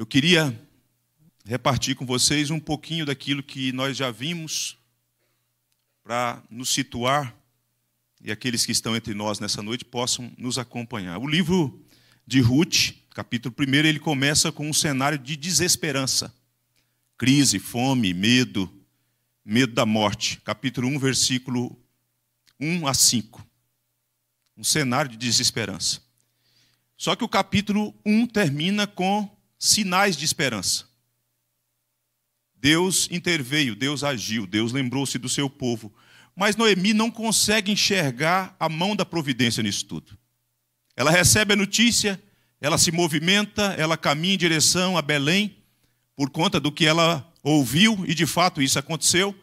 Eu queria repartir com vocês um pouquinho daquilo que nós já vimos para nos situar e aqueles que estão entre nós nessa noite possam nos acompanhar. O livro de Ruth, capítulo 1, ele começa com um cenário de desesperança. Crise, fome, medo, medo da morte. Capítulo 1, versículo 1 a 5. Um cenário de desesperança. Só que o capítulo 1 termina com sinais de esperança. Deus interveio, Deus agiu, Deus lembrou-se do seu povo. Mas Noemi não consegue enxergar a mão da providência nisso tudo. Ela recebe a notícia, ela se movimenta, ela caminha em direção a Belém, por conta do que ela ouviu, e de fato isso aconteceu.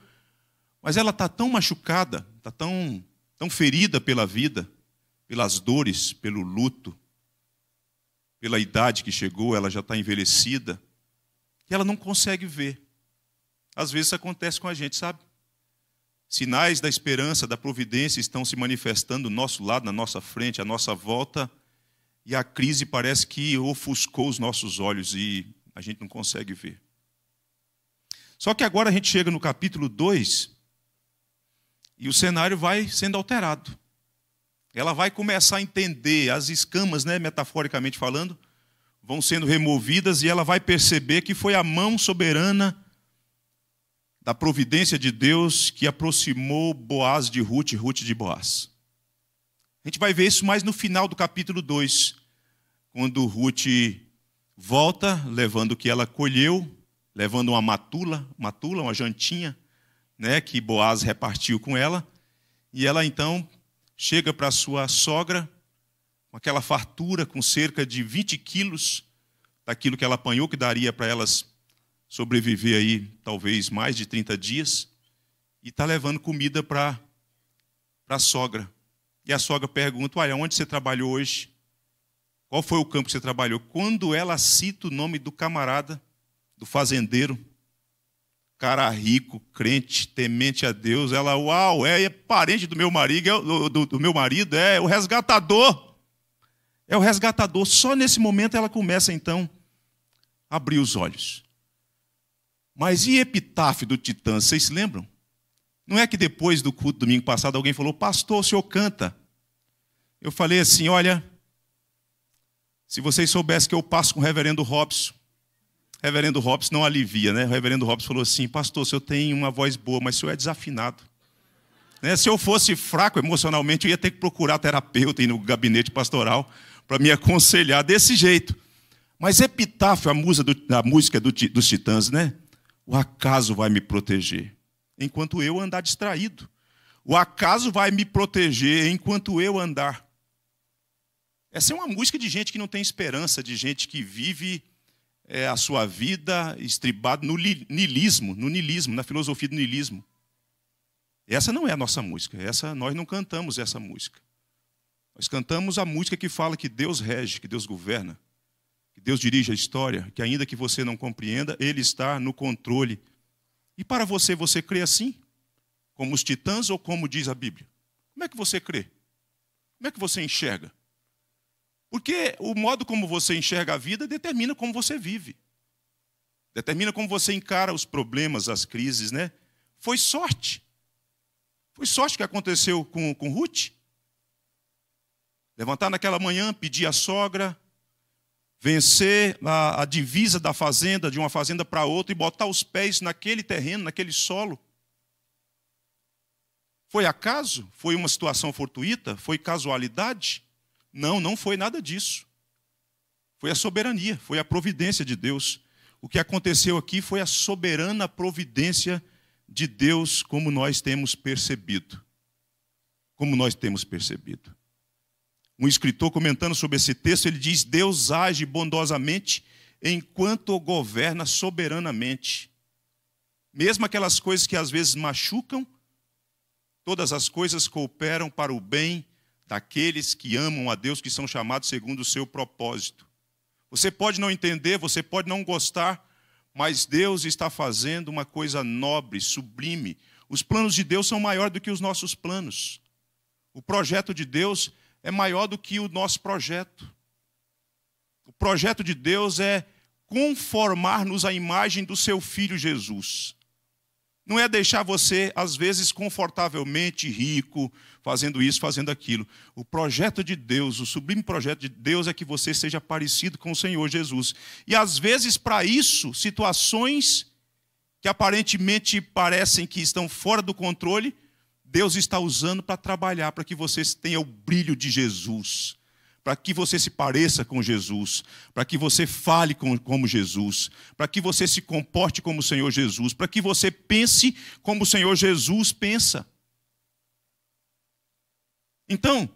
Mas ela está tão machucada, está tão, tão ferida pela vida, pelas dores, pelo luto, pela idade que chegou, ela já está envelhecida, e ela não consegue ver. Às vezes acontece com a gente, sabe? Sinais da esperança, da providência estão se manifestando do nosso lado, na nossa frente, à nossa volta, e a crise parece que ofuscou os nossos olhos e a gente não consegue ver. Só que agora a gente chega no capítulo 2 e o cenário vai sendo alterado ela vai começar a entender, as escamas, né, metaforicamente falando, vão sendo removidas e ela vai perceber que foi a mão soberana da providência de Deus que aproximou Boaz de Ruth e Ruth de Boaz. A gente vai ver isso mais no final do capítulo 2, quando Ruth volta, levando o que ela colheu, levando uma matula, matula, uma jantinha, né, que Boaz repartiu com ela, e ela então chega para sua sogra com aquela fartura, com cerca de 20 quilos daquilo que ela apanhou, que daria para elas sobreviver aí talvez mais de 30 dias, e está levando comida para a sogra. E a sogra pergunta: Olha, onde você trabalhou hoje? Qual foi o campo que você trabalhou? Quando ela cita o nome do camarada, do fazendeiro, cara rico, crente, temente a Deus, ela, uau, é, é parente do meu marido, é, do, do, do meu marido, é o resgatador. É o resgatador. Só nesse momento ela começa então a abrir os olhos. Mas e Epitáfio do Titã, vocês se lembram? Não é que depois do culto domingo passado alguém falou: "Pastor, o senhor canta?" Eu falei assim: "Olha, se vocês soubessem que eu passo com o reverendo Robson, Reverendo Hobbes não alivia, né? O reverendo Hobbes falou assim: Pastor, se eu tenho uma voz boa, mas o senhor é desafinado. Né? Se eu fosse fraco emocionalmente, eu ia ter que procurar terapeuta no gabinete pastoral para me aconselhar desse jeito. Mas Epitáfio, a, musa do, a música do, dos Titãs, né? O acaso vai me proteger, enquanto eu andar distraído. O acaso vai me proteger enquanto eu andar. Essa é uma música de gente que não tem esperança, de gente que vive é, a sua vida estribada no nilismo, no nilismo, na filosofia do nilismo. Essa não é a nossa música. Essa nós não cantamos essa música. Nós cantamos a música que fala que Deus rege, que Deus governa, que Deus dirige a história, que ainda que você não compreenda, Ele está no controle. E para você, você crê assim? Como os titãs ou como diz a Bíblia? Como é que você crê? Como é que você enxerga? Porque o modo como você enxerga a vida determina como você vive. Determina como você encara os problemas, as crises, né? Foi sorte. Foi sorte que aconteceu com, com Ruth. Levantar naquela manhã, pedir à sogra, vencer a, a divisa da fazenda, de uma fazenda para outra, e botar os pés naquele terreno, naquele solo. Foi acaso? Foi uma situação fortuita? Foi casualidade? Não, não foi nada disso. Foi a soberania, foi a providência de Deus. O que aconteceu aqui foi a soberana providência de Deus, como nós temos percebido. Como nós temos percebido. Um escritor comentando sobre esse texto, ele diz: Deus age bondosamente enquanto governa soberanamente. Mesmo aquelas coisas que às vezes machucam, todas as coisas cooperam para o bem daqueles que amam a Deus, que são chamados segundo o seu propósito. Você pode não entender, você pode não gostar, mas Deus está fazendo uma coisa nobre, sublime. Os planos de Deus são maior do que os nossos planos. O projeto de Deus é maior do que o nosso projeto. O projeto de Deus é conformar-nos à imagem do seu filho Jesus. Não é deixar você, às vezes, confortavelmente rico, fazendo isso, fazendo aquilo. O projeto de Deus, o sublime projeto de Deus é que você seja parecido com o Senhor Jesus. E, às vezes, para isso, situações que aparentemente parecem que estão fora do controle, Deus está usando para trabalhar, para que você tenha o brilho de Jesus, para que você se pareça com Jesus, para que você fale com, como Jesus, para que você se comporte como o Senhor Jesus, para que você pense como o Senhor Jesus pensa. Então,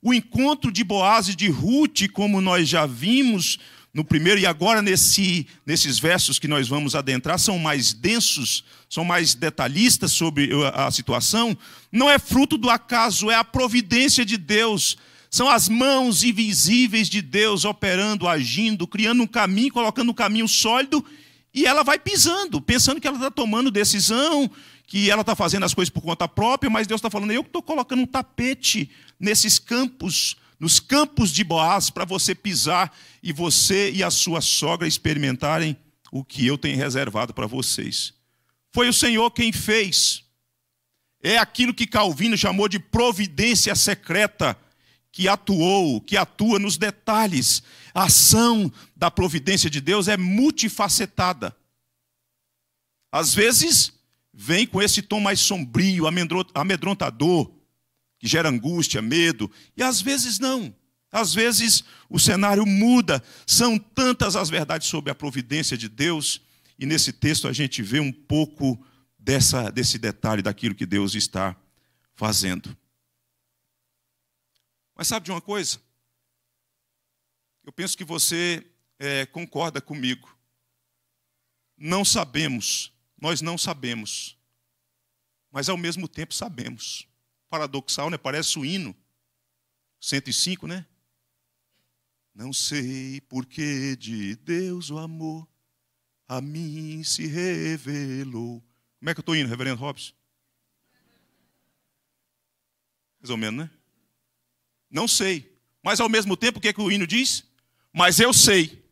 o encontro de Boaz e de Ruth, como nós já vimos no primeiro e agora nesse, nesses versos que nós vamos adentrar, são mais densos, são mais detalhistas sobre a situação, não é fruto do acaso, é a providência de Deus são as mãos invisíveis de Deus operando, agindo, criando um caminho, colocando um caminho sólido, e ela vai pisando, pensando que ela está tomando decisão, que ela está fazendo as coisas por conta própria, mas Deus está falando, eu estou colocando um tapete nesses campos, nos campos de Boaz, para você pisar e você e a sua sogra experimentarem o que eu tenho reservado para vocês. Foi o Senhor quem fez. É aquilo que Calvino chamou de providência secreta que atuou, que atua nos detalhes. A ação da providência de Deus é multifacetada. Às vezes, vem com esse tom mais sombrio, amedrontador, que gera angústia, medo, e às vezes não. Às vezes o cenário muda, são tantas as verdades sobre a providência de Deus, e nesse texto a gente vê um pouco dessa, desse detalhe daquilo que Deus está fazendo. Mas sabe de uma coisa? Eu penso que você é, concorda comigo. Não sabemos, nós não sabemos, mas ao mesmo tempo sabemos. Paradoxal, né? Parece o hino 105, né? Não sei por que de Deus o amor a mim se revelou. Como é que eu estou indo, reverendo Robson? Mais ou menos, né? Não sei. Mas ao mesmo tempo, o que, é que o hino diz? Mas eu sei.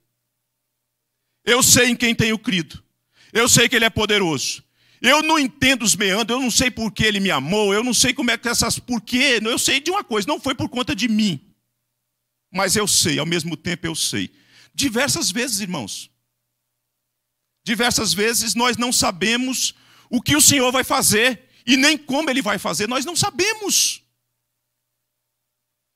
Eu sei em quem tenho crido. Eu sei que Ele é poderoso. Eu não entendo os meandros, eu não sei por que Ele me amou, eu não sei como é que essas. Por quê? Eu sei de uma coisa, não foi por conta de mim. Mas eu sei, ao mesmo tempo eu sei. Diversas vezes, irmãos. Diversas vezes nós não sabemos o que o Senhor vai fazer e nem como Ele vai fazer, nós não sabemos.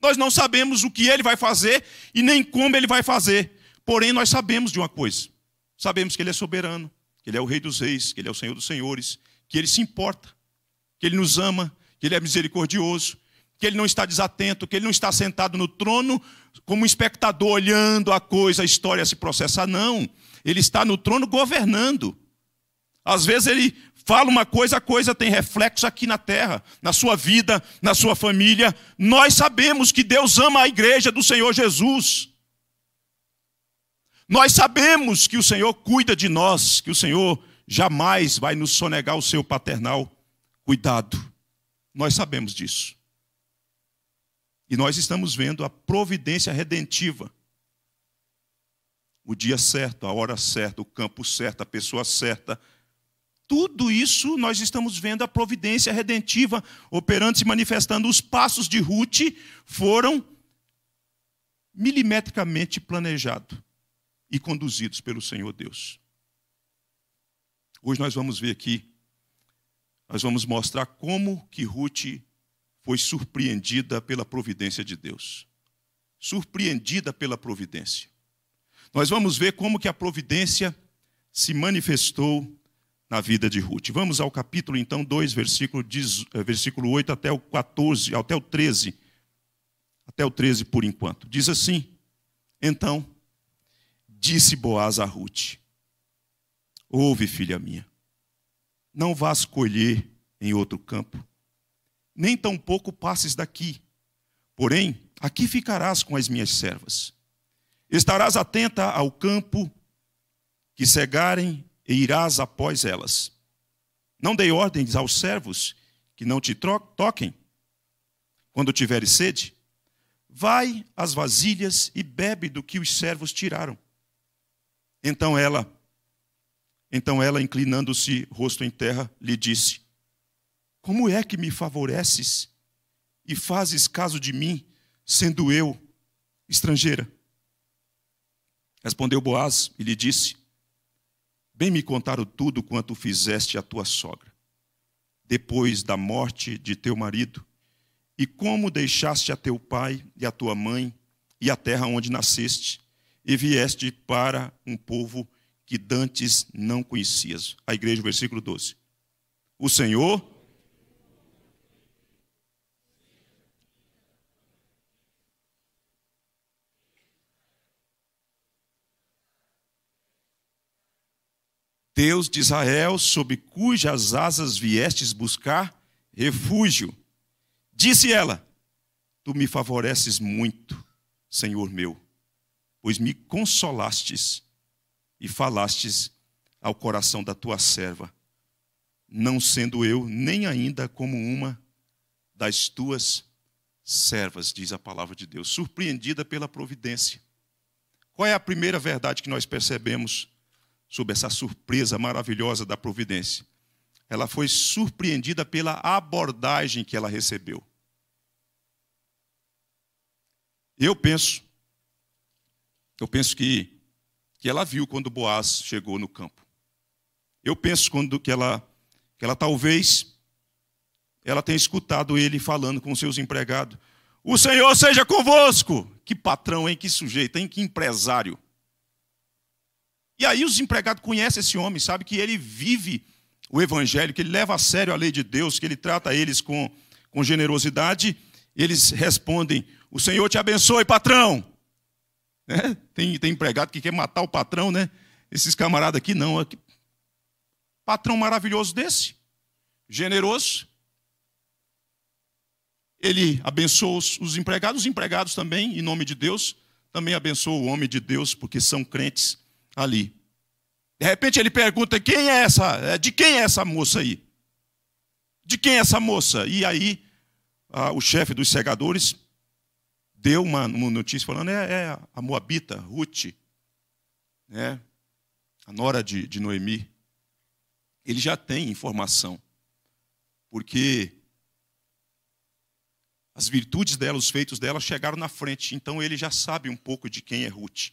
Nós não sabemos o que ele vai fazer e nem como ele vai fazer. Porém, nós sabemos de uma coisa: sabemos que ele é soberano, que ele é o Rei dos Reis, que ele é o Senhor dos Senhores, que ele se importa, que ele nos ama, que ele é misericordioso, que ele não está desatento, que ele não está sentado no trono como um espectador olhando a coisa, a história se processa Não. Ele está no trono governando. Às vezes ele fala uma coisa, a coisa tem reflexo aqui na terra, na sua vida, na sua família. Nós sabemos que Deus ama a igreja do Senhor Jesus. Nós sabemos que o Senhor cuida de nós, que o Senhor jamais vai nos sonegar o seu paternal cuidado. Nós sabemos disso. E nós estamos vendo a providência redentiva. O dia certo, a hora certa, o campo certo, a pessoa certa, tudo isso nós estamos vendo a providência redentiva operando, se manifestando. Os passos de Ruth foram milimetricamente planejados e conduzidos pelo Senhor Deus. Hoje nós vamos ver aqui, nós vamos mostrar como que Ruth foi surpreendida pela providência de Deus. Surpreendida pela providência. Nós vamos ver como que a providência se manifestou na vida de Ruth. Vamos ao capítulo então 2, versículo, eh, versículo 8 até o 14, até o 13. Até o 13 por enquanto. Diz assim: Então disse Boaz a Ruth: Ouve, filha minha, não vás colher em outro campo, nem tampouco passes daqui. Porém, aqui ficarás com as minhas servas. Estarás atenta ao campo que cegarem e irás após elas. Não dei ordens aos servos que não te toquem. Quando tiveres sede, vai às vasilhas e bebe do que os servos tiraram. Então ela, então ela, inclinando-se rosto em terra, lhe disse: Como é que me favoreces e fazes caso de mim, sendo eu estrangeira? Respondeu Boaz e lhe disse: Bem me contaram tudo quanto fizeste à tua sogra, depois da morte de teu marido, e como deixaste a teu pai e a tua mãe e a terra onde nasceste, e vieste para um povo que dantes não conhecias. A igreja, versículo 12. O Senhor Deus de Israel, sob cujas asas viestes buscar refúgio. Disse ela: Tu me favoreces muito, Senhor meu, pois me consolastes e falastes ao coração da tua serva, não sendo eu nem ainda como uma das tuas servas, diz a palavra de Deus, surpreendida pela providência. Qual é a primeira verdade que nós percebemos? sobre essa surpresa maravilhosa da providência. Ela foi surpreendida pela abordagem que ela recebeu. Eu penso, eu penso que, que ela viu quando Boaz chegou no campo. Eu penso quando que ela, que ela talvez ela tenha escutado ele falando com seus empregados. O Senhor seja convosco. Que patrão, hein? Que sujeito, hein? Que empresário. E aí os empregados conhecem esse homem, sabe que ele vive o evangelho, que ele leva a sério a lei de Deus, que ele trata eles com, com generosidade. Eles respondem: O Senhor te abençoe, patrão. É, tem, tem empregado que quer matar o patrão, né? Esses camaradas aqui não. Patrão maravilhoso desse, generoso. Ele abençoou os, os empregados, os empregados também, em nome de Deus, também abençoou o homem de Deus, porque são crentes ali. De repente ele pergunta: quem é essa? É, de quem é essa moça aí? De quem é essa moça? E aí a, o chefe dos segadores deu uma, uma notícia falando: é, é, a Moabita, Ruth, né? a nora de, de Noemi. Ele já tem informação, porque as virtudes dela, os feitos dela chegaram na frente, então ele já sabe um pouco de quem é Ruth.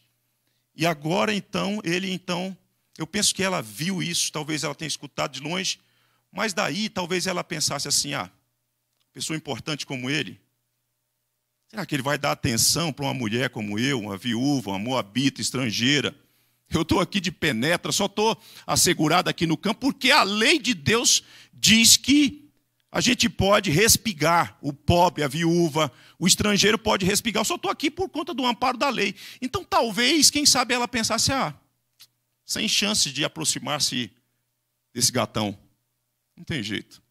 E agora então, ele então, eu penso que ela viu isso, talvez ela tenha escutado de longe, mas daí talvez ela pensasse assim: ah, pessoa importante como ele, será que ele vai dar atenção para uma mulher como eu, uma viúva, uma moabita, estrangeira? Eu estou aqui de penetra, só estou assegurado aqui no campo, porque a lei de Deus diz que a gente pode respigar o pobre, a viúva, o estrangeiro pode respigar. Eu só estou aqui por conta do amparo da lei. Então, talvez, quem sabe ela pensasse, ah, sem chance de aproximar-se desse gatão. Não tem jeito.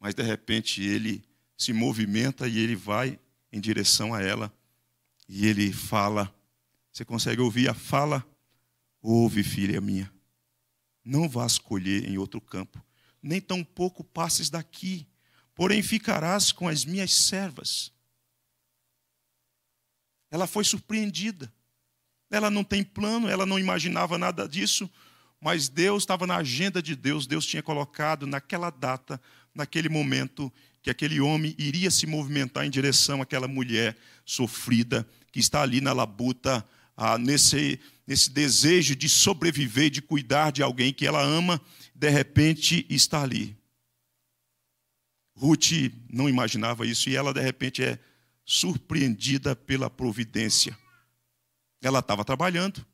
Mas, de repente, ele se movimenta e ele vai em direção a ela e ele fala. Você consegue ouvir a fala? Ouve, filha minha. Não vás colher em outro campo nem tampouco passes daqui, porém ficarás com as minhas servas. Ela foi surpreendida. Ela não tem plano, ela não imaginava nada disso, mas Deus estava na agenda de Deus, Deus tinha colocado naquela data, naquele momento, que aquele homem iria se movimentar em direção àquela mulher sofrida que está ali na labuta, ah, nesse, nesse desejo de sobreviver, de cuidar de alguém que ela ama, de repente está ali. Ruth não imaginava isso e ela, de repente, é surpreendida pela providência. Ela estava trabalhando,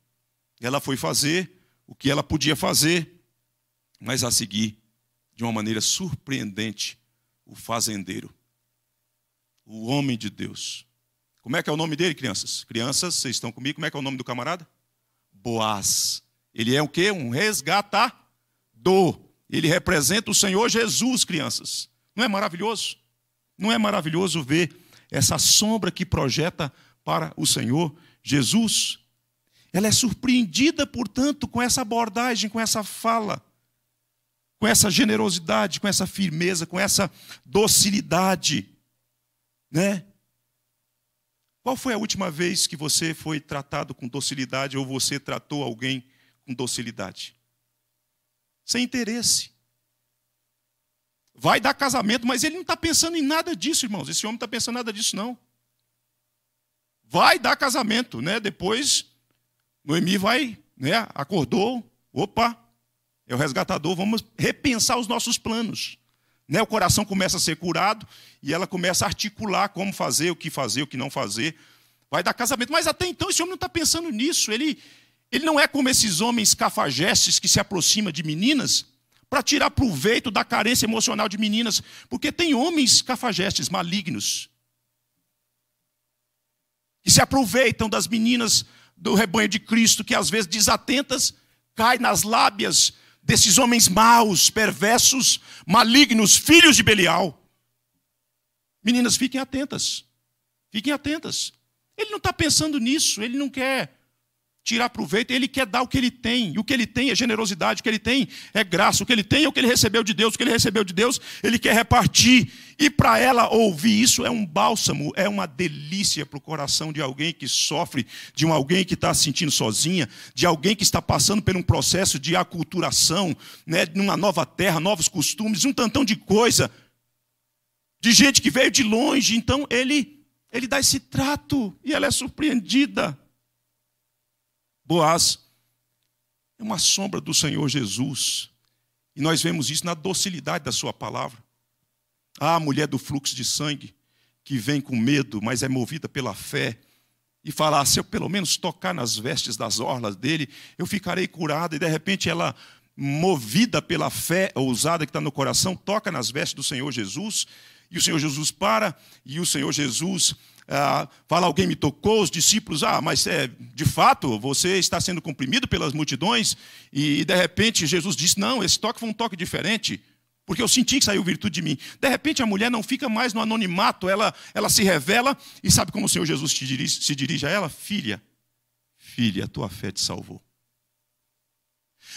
ela foi fazer o que ela podia fazer, mas a seguir, de uma maneira surpreendente, o fazendeiro, o homem de Deus. Como é que é o nome dele, crianças? Crianças, vocês estão comigo? Como é que é o nome do camarada? Boaz. Ele é o quê? Um resgatador. Ele representa o Senhor Jesus, crianças. Não é maravilhoso? Não é maravilhoso ver essa sombra que projeta para o Senhor Jesus? Ela é surpreendida, portanto, com essa abordagem, com essa fala, com essa generosidade, com essa firmeza, com essa docilidade, né? Qual foi a última vez que você foi tratado com docilidade ou você tratou alguém com docilidade? Sem interesse. Vai dar casamento, mas ele não está pensando em nada disso, irmãos. Esse homem não está pensando em nada disso, não. Vai dar casamento, né? Depois, Noemi vai, né? Acordou. Opa, é o resgatador, vamos repensar os nossos planos. Né? O coração começa a ser curado e ela começa a articular como fazer, o que fazer, o que não fazer. Vai dar casamento. Mas até então esse homem não está pensando nisso. Ele, ele não é como esses homens cafajestes que se aproximam de meninas para tirar proveito da carência emocional de meninas, porque tem homens cafajestes malignos que se aproveitam das meninas do rebanho de Cristo, que às vezes desatentas, cai nas lábias desses homens maus, perversos, malignos, filhos de Belial. Meninas, fiquem atentas. Fiquem atentas. Ele não está pensando nisso, ele não quer tirar proveito, ele quer dar o que ele tem, e o que ele tem é generosidade, o que ele tem é graça, o que ele tem é o que ele recebeu de Deus, o que ele recebeu de Deus, ele quer repartir. E para ela ouvir isso é um bálsamo, é uma delícia para o coração de alguém que sofre, de um alguém que está se sentindo sozinha, de alguém que está passando por um processo de aculturação, né, numa nova terra, novos costumes, um tantão de coisa, de gente que veio de longe, então ele ele dá esse trato e ela é surpreendida. Boaz é uma sombra do Senhor Jesus. E nós vemos isso na docilidade da sua palavra. Ah, a mulher do fluxo de sangue, que vem com medo, mas é movida pela fé, e fala: ah, se eu pelo menos tocar nas vestes das orlas dele, eu ficarei curada. E de repente ela, movida pela fé ousada que está no coração, toca nas vestes do Senhor Jesus, e o Senhor Jesus para, e o Senhor Jesus ah, fala alguém me tocou, os discípulos, ah, mas é, de fato você está sendo comprimido pelas multidões, e de repente Jesus disse: não, esse toque foi um toque diferente, porque eu senti que saiu virtude de mim. De repente a mulher não fica mais no anonimato, ela, ela se revela, e sabe como o Senhor Jesus se dirige, se dirige a ela? Filha, filha, tua fé te salvou.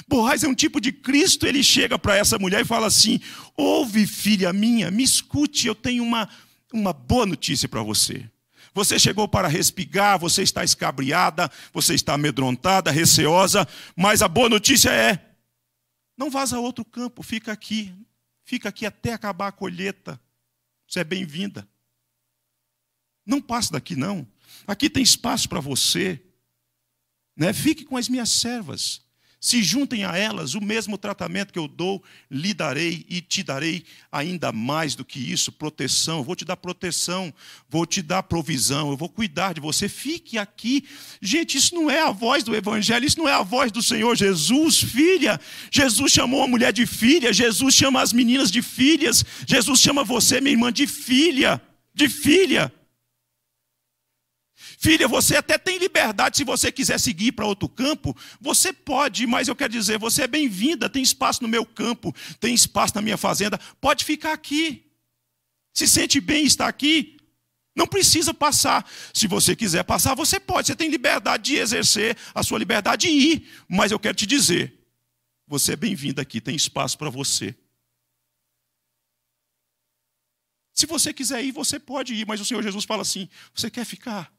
Borrás é um tipo de Cristo, ele chega para essa mulher e fala assim: ouve, filha minha, me escute, eu tenho uma, uma boa notícia para você. Você chegou para respigar, você está escabriada, você está amedrontada, receosa, mas a boa notícia é: não vaza outro campo, fica aqui. Fica aqui até acabar a colheita. Você é bem-vinda. Não passe daqui, não. Aqui tem espaço para você. Né? Fique com as minhas servas se juntem a elas, o mesmo tratamento que eu dou, lhe darei e te darei ainda mais do que isso, proteção. vou te dar proteção, vou te dar provisão, eu vou cuidar de você. Fique aqui. Gente, isso não é a voz do evangelho, isso não é a voz do Senhor Jesus, filha. Jesus chamou a mulher de filha, Jesus chama as meninas de filhas, Jesus chama você, minha irmã, de filha, de filha. Filha, você até tem liberdade se você quiser seguir para outro campo, você pode, mas eu quero dizer, você é bem-vinda, tem espaço no meu campo, tem espaço na minha fazenda, pode ficar aqui. Se sente bem estar aqui, não precisa passar. Se você quiser passar, você pode, você tem liberdade de exercer a sua liberdade e ir, mas eu quero te dizer, você é bem-vinda aqui, tem espaço para você. Se você quiser ir, você pode ir, mas o Senhor Jesus fala assim: você quer ficar?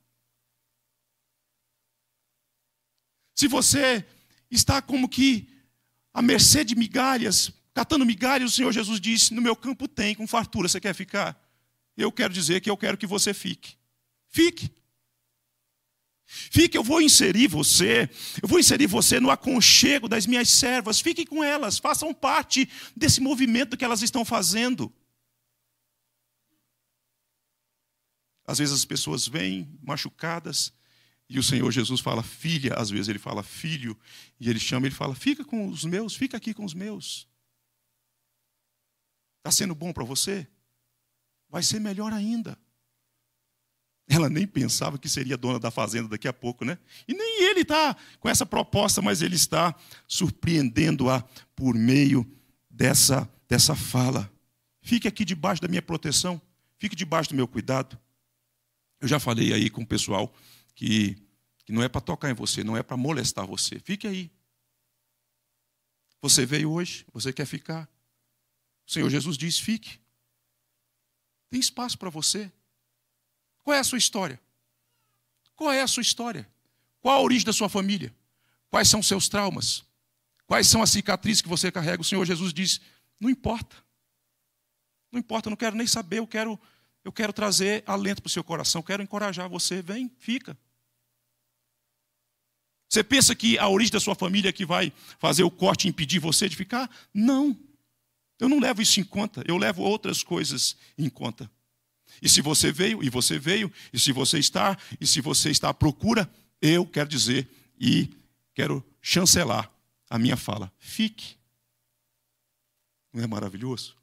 se você está como que à mercê de migalhas, catando migalhas, o Senhor Jesus disse: No meu campo tem, com fartura, você quer ficar? Eu quero dizer que eu quero que você fique. Fique. Fique, eu vou inserir você, eu vou inserir você no aconchego das minhas servas. Fique com elas, façam parte desse movimento que elas estão fazendo. Às vezes as pessoas vêm machucadas, e o Senhor Jesus fala filha, às vezes ele fala filho, e ele chama, ele fala: fica com os meus, fica aqui com os meus. Está sendo bom para você? Vai ser melhor ainda. Ela nem pensava que seria dona da fazenda daqui a pouco, né? E nem ele está com essa proposta, mas ele está surpreendendo-a por meio dessa, dessa fala. Fique aqui debaixo da minha proteção, fique debaixo do meu cuidado. Eu já falei aí com o pessoal que, que não é para tocar em você, não é para molestar você. Fique aí. Você veio hoje, você quer ficar. O Senhor Jesus diz: fique. Tem espaço para você. Qual é a sua história? Qual é a sua história? Qual a origem da sua família? Quais são os seus traumas? Quais são as cicatrizes que você carrega? O Senhor Jesus diz: não importa. Não importa, eu não quero nem saber, eu quero, eu quero trazer alento para o seu coração, quero encorajar você, vem, fica. Você pensa que a origem da sua família é que vai fazer o corte e impedir você de ficar? Não. Eu não levo isso em conta, eu levo outras coisas em conta. E se você veio, e você veio, e se você está, e se você está à procura, eu quero dizer e quero chancelar a minha fala. Fique. Não é maravilhoso?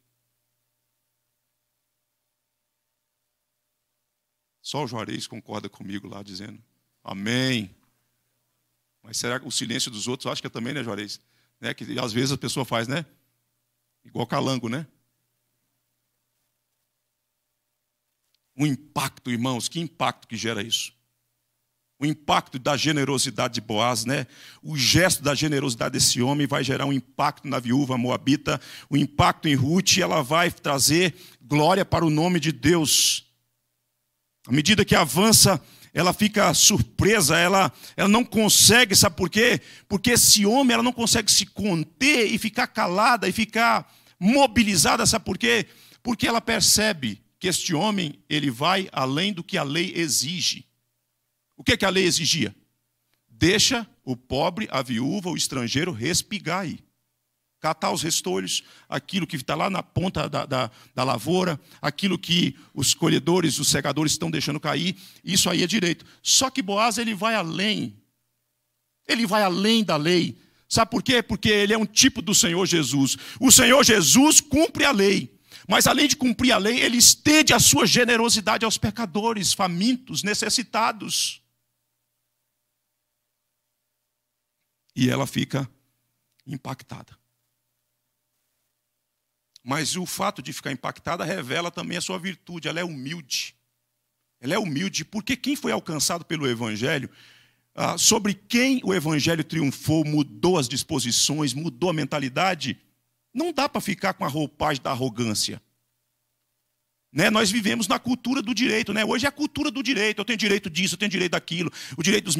Só o Juarez concorda comigo lá, dizendo: Amém. Mas será que o silêncio dos outros, acho que é também, né, Juarez? Né? Que às vezes a pessoa faz, né? Igual calango, né? Um impacto, irmãos, que impacto que gera isso? O impacto da generosidade de Boaz, né? O gesto da generosidade desse homem vai gerar um impacto na viúva moabita, o um impacto em Ruth, e ela vai trazer glória para o nome de Deus. À medida que avança ela fica surpresa, ela, ela não consegue, sabe por quê? Porque esse homem, ela não consegue se conter e ficar calada e ficar mobilizada, sabe por quê? Porque ela percebe que este homem, ele vai além do que a lei exige. O que, é que a lei exigia? Deixa o pobre, a viúva, o estrangeiro respigar aí catar os restolhos, aquilo que está lá na ponta da, da, da, lavoura, aquilo que os colhedores, os segadores estão deixando cair, isso aí é direito. Só que Boaz ele vai além, ele vai além da lei. Sabe por quê? Porque ele é um tipo do Senhor Jesus. O Senhor Jesus cumpre a lei, mas além de cumprir a lei, ele estende a sua generosidade aos pecadores, famintos, necessitados. E ela fica impactada. Mas o fato de ficar impactada revela também a sua virtude, ela é humilde. Ela é humilde, porque quem foi alcançado pelo Evangelho, ah, sobre quem o Evangelho triunfou, mudou as disposições, mudou a mentalidade, não dá para ficar com a roupagem da arrogância. Né? Nós vivemos na cultura do direito. Né? Hoje é a cultura do direito. Eu tenho direito disso, eu tenho direito daquilo, o direito dos,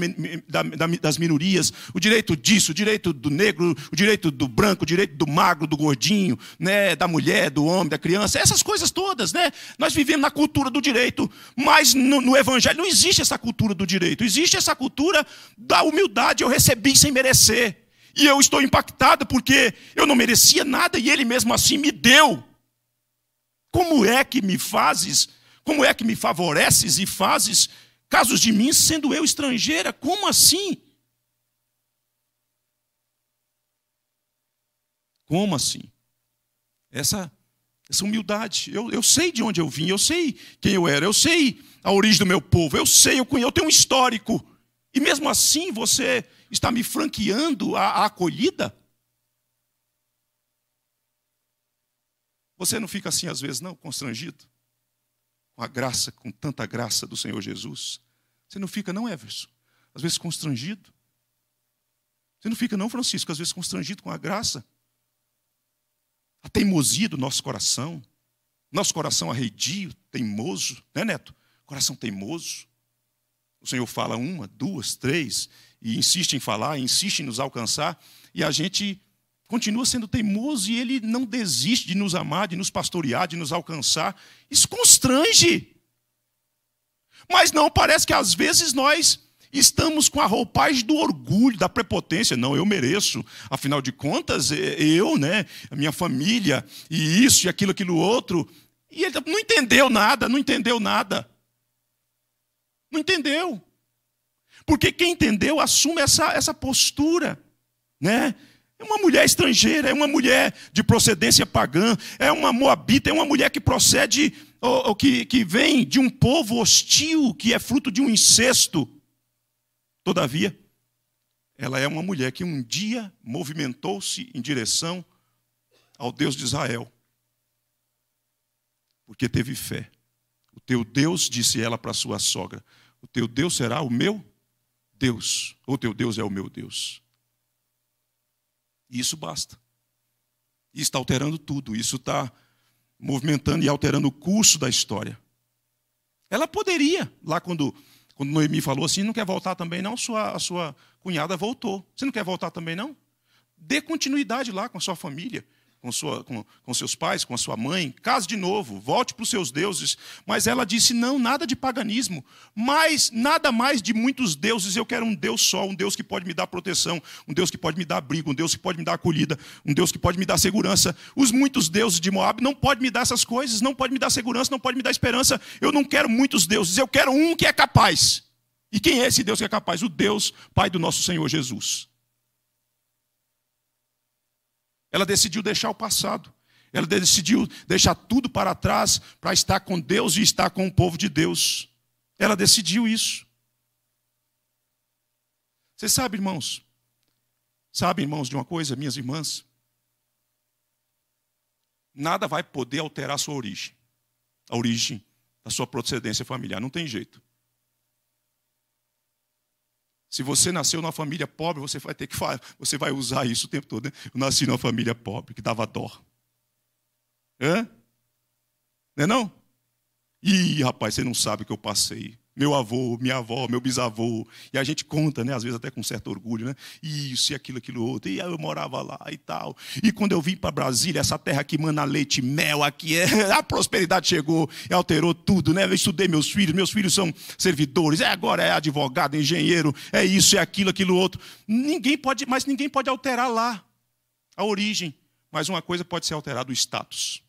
da, da, das minorias, o direito disso, o direito do negro, o direito do branco, o direito do magro, do gordinho, né? da mulher, do homem, da criança. Essas coisas todas. Né? Nós vivemos na cultura do direito. Mas no, no Evangelho não existe essa cultura do direito. Existe essa cultura da humildade. Eu recebi sem merecer. E eu estou impactado porque eu não merecia nada e ele mesmo assim me deu. Como é que me fazes? Como é que me favoreces e fazes casos de mim sendo eu estrangeira? Como assim? Como assim? Essa, essa humildade. Eu, eu sei de onde eu vim, eu sei quem eu era, eu sei a origem do meu povo, eu sei, eu, conheço, eu tenho um histórico. E mesmo assim você está me franqueando a, a acolhida? Você não fica assim às vezes, não, constrangido? Com a graça, com tanta graça do Senhor Jesus. Você não fica, não, Everson? Às vezes constrangido. Você não fica, não, Francisco, às vezes constrangido com a graça. A teimosia do nosso coração. Nosso coração arredio, teimoso, né, Neto? Coração teimoso. O Senhor fala uma, duas, três, e insiste em falar, insiste em nos alcançar, e a gente continua sendo teimoso e ele não desiste de nos amar, de nos pastorear, de nos alcançar. Isso constrange. Mas não, parece que às vezes nós estamos com a roupagem do orgulho, da prepotência. Não, eu mereço. Afinal de contas, é, eu, né, a minha família, e isso, e aquilo, aquilo outro. E ele não entendeu nada, não entendeu nada. Não entendeu. Porque quem entendeu assume essa, essa postura, né? É uma mulher estrangeira, é uma mulher de procedência pagã, é uma moabita, é uma mulher que procede, ou, ou que, que vem de um povo hostil, que é fruto de um incesto. Todavia, ela é uma mulher que um dia movimentou-se em direção ao Deus de Israel, porque teve fé. O teu Deus, disse ela para sua sogra, o teu Deus será o meu Deus, ou teu Deus é o meu Deus. E isso basta. Isso está alterando tudo, isso está movimentando e alterando o curso da história. Ela poderia, lá quando, quando Noemi falou assim, não quer voltar também não, sua, a sua cunhada voltou. Você não quer voltar também não? Dê continuidade lá com a sua família com, sua, com, com seus pais, com a sua mãe, case de novo, volte para os seus deuses. Mas ela disse: não, nada de paganismo, mas nada mais de muitos deuses. Eu quero um Deus só, um Deus que pode me dar proteção, um Deus que pode me dar abrigo, um Deus que pode me dar acolhida, um Deus que pode me dar segurança. Os muitos deuses de Moab não pode me dar essas coisas, não pode me dar segurança, não pode me dar esperança. Eu não quero muitos deuses, eu quero um que é capaz. E quem é esse Deus que é capaz? O Deus, Pai do nosso Senhor Jesus. Ela decidiu deixar o passado. Ela decidiu deixar tudo para trás para estar com Deus e estar com o povo de Deus. Ela decidiu isso. Você sabe, irmãos? Sabe, irmãos, de uma coisa, minhas irmãs? Nada vai poder alterar a sua origem, a origem da sua procedência familiar. Não tem jeito. Se você nasceu numa família pobre, você vai ter que você vai usar isso o tempo todo. Né? Eu nasci numa família pobre, que dava dó. Hã? Não é não? Ih, rapaz, você não sabe o que eu passei meu avô, minha avó, meu bisavô. E a gente conta, né, às vezes até com certo orgulho, né? Isso e aquilo, aquilo outro. E eu morava lá e tal. E quando eu vim para Brasília, essa terra que mana leite e mel, aqui é, a prosperidade chegou e alterou tudo, né? Eu estudei meus filhos, meus filhos são servidores. É agora é advogado, engenheiro, é isso, é aquilo, aquilo outro. Ninguém pode, mas ninguém pode alterar lá a origem. Mas uma coisa pode ser alterada, o status.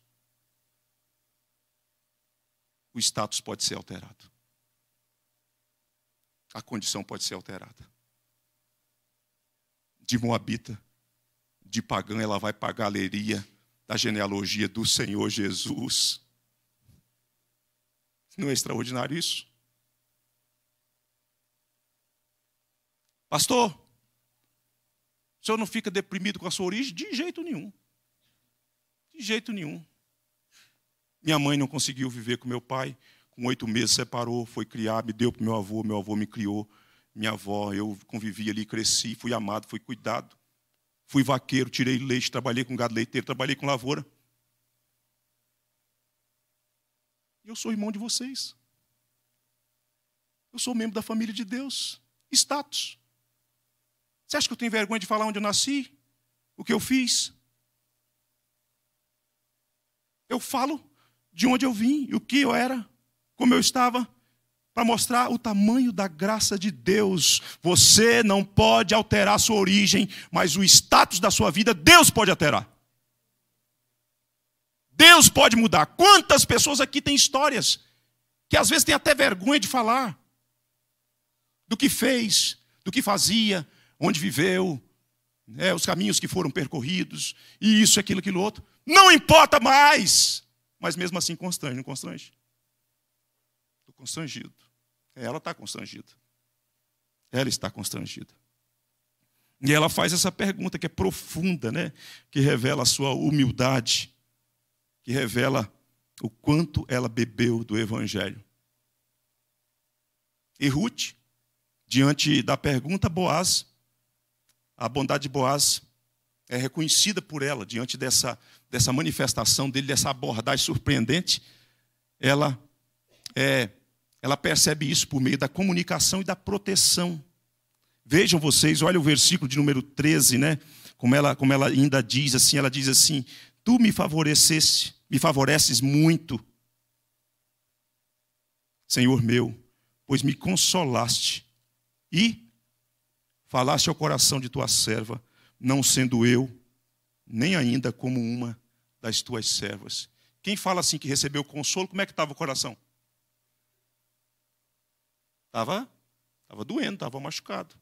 O status pode ser alterado a condição pode ser alterada. De Moabita, de pagã, ela vai para a galeria da genealogia do Senhor Jesus. Não é extraordinário isso? Pastor, o senhor não fica deprimido com a sua origem? De jeito nenhum. De jeito nenhum. Minha mãe não conseguiu viver com meu pai, com oito meses separou, foi criar, me deu para meu avô, meu avô me criou, minha avó, eu convivi ali, cresci, fui amado, fui cuidado. Fui vaqueiro, tirei leite, trabalhei com gado leiteiro, trabalhei com lavoura. Eu sou irmão de vocês. Eu sou membro da família de Deus. Status. Você acha que eu tenho vergonha de falar onde eu nasci? O que eu fiz? Eu falo de onde eu vim, e o que eu era como eu estava, para mostrar o tamanho da graça de Deus. Você não pode alterar a sua origem, mas o status da sua vida, Deus pode alterar. Deus pode mudar. Quantas pessoas aqui têm histórias que às vezes têm até vergonha de falar do que fez, do que fazia, onde viveu, né, os caminhos que foram percorridos, e isso, aquilo, aquilo outro. Não importa mais, mas mesmo assim constrange, não constrange? Estou constrangido. Ela está constrangida. Ela está constrangida. E ela faz essa pergunta que é profunda, né? que revela a sua humildade, que revela o quanto ela bebeu do Evangelho. E Ruth, diante da pergunta, Boaz, a bondade de Boaz é reconhecida por ela, diante dessa, dessa manifestação dele, dessa abordagem surpreendente, ela é ela percebe isso por meio da comunicação e da proteção. Vejam vocês, olha o versículo de número 13, né? Como ela, como ela ainda diz assim, ela diz assim: "Tu me favoreceste, me favoreces muito, Senhor meu, pois me consolaste e falaste ao coração de tua serva, não sendo eu nem ainda como uma das tuas servas." Quem fala assim que recebeu consolo, como é que estava o coração? estava tava doendo, estava machucado.